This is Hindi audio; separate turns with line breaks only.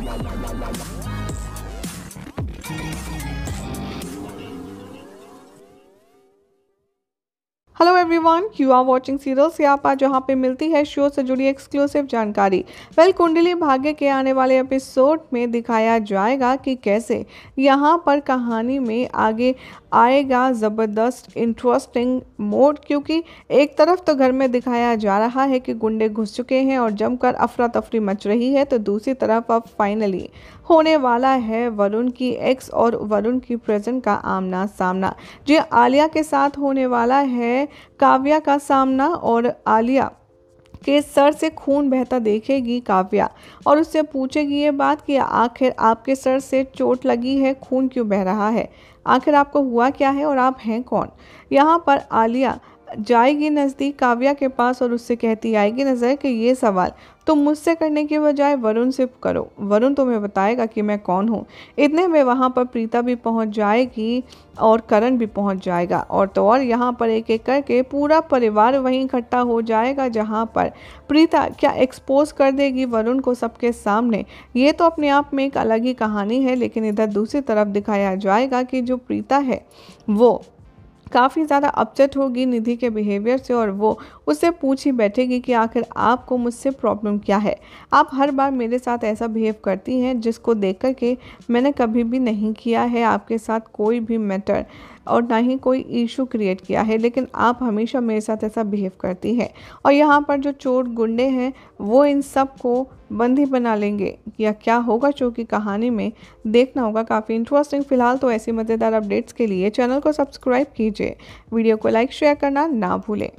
わあ hello everyone you are watching serial से आप आज यहाँ पे मिलती है शो से जुड़ी एक्सक्लूसिव जानकारी वेल कुंडली भाग्य के आने वाले एपिसोड में दिखाया जाएगा कि कैसे यहाँ पर कहानी में आगे आएगा ज़बरदस्त इंटरेस्टिंग मोड क्योंकि एक तरफ तो घर में दिखाया जा रहा है कि गुंडे घुस चुके हैं और जमकर अफरा तफरी मच रही है तो दूसरी तरफ अब फाइनली होने वाला है वरुण की एक्स और वरुण की प्रेजेंट का आमना सामना जी आलिया के साथ होने वाला है काव्या का सामना और आलिया के सर से खून बहता देखेगी काव्या और उससे पूछेगी ये बात कि आखिर आपके सर से चोट लगी है खून क्यों बह रहा है आखिर आपको हुआ क्या है और आप हैं कौन यहाँ पर आलिया जाएगी नज़दीक काव्या के पास और उससे कहती आएगी नज़र कि ये सवाल तुम मुझसे करने के बजाय वरुण से करो वरुण तुम्हें बताएगा कि मैं कौन हूँ इतने में वहाँ पर प्रीता भी पहुँच जाएगी और करण भी पहुँच जाएगा और तो और यहाँ पर एक एक करके पूरा परिवार वहीं इकट्ठा हो जाएगा जहाँ पर प्रीता क्या एक्सपोज कर देगी वरुण को सबके सामने ये तो अपने आप में एक अलग ही कहानी है लेकिन इधर दूसरी तरफ दिखाया जाएगा कि जो प्रीता है वो काफ़ी ज़्यादा अपसेट होगी निधि के बिहेवियर से और वो उससे पूछ ही बैठेगी कि आखिर आपको मुझसे प्रॉब्लम क्या है आप हर बार मेरे साथ ऐसा बिहेव करती हैं जिसको देख कर के मैंने कभी भी नहीं किया है आपके साथ कोई भी मैटर और ना ही कोई इशू क्रिएट किया है लेकिन आप हमेशा मेरे साथ ऐसा बिहेव करती हैं और यहाँ पर जो चोर गुंडे हैं वो इन सब को बंदी बना लेंगे या क्या होगा शो की कहानी में देखना होगा काफ़ी इंटरेस्टिंग फिलहाल तो ऐसी मज़ेदार अपडेट्स के लिए चैनल को सब्सक्राइब कीजिए वीडियो को लाइक शेयर करना ना भूलें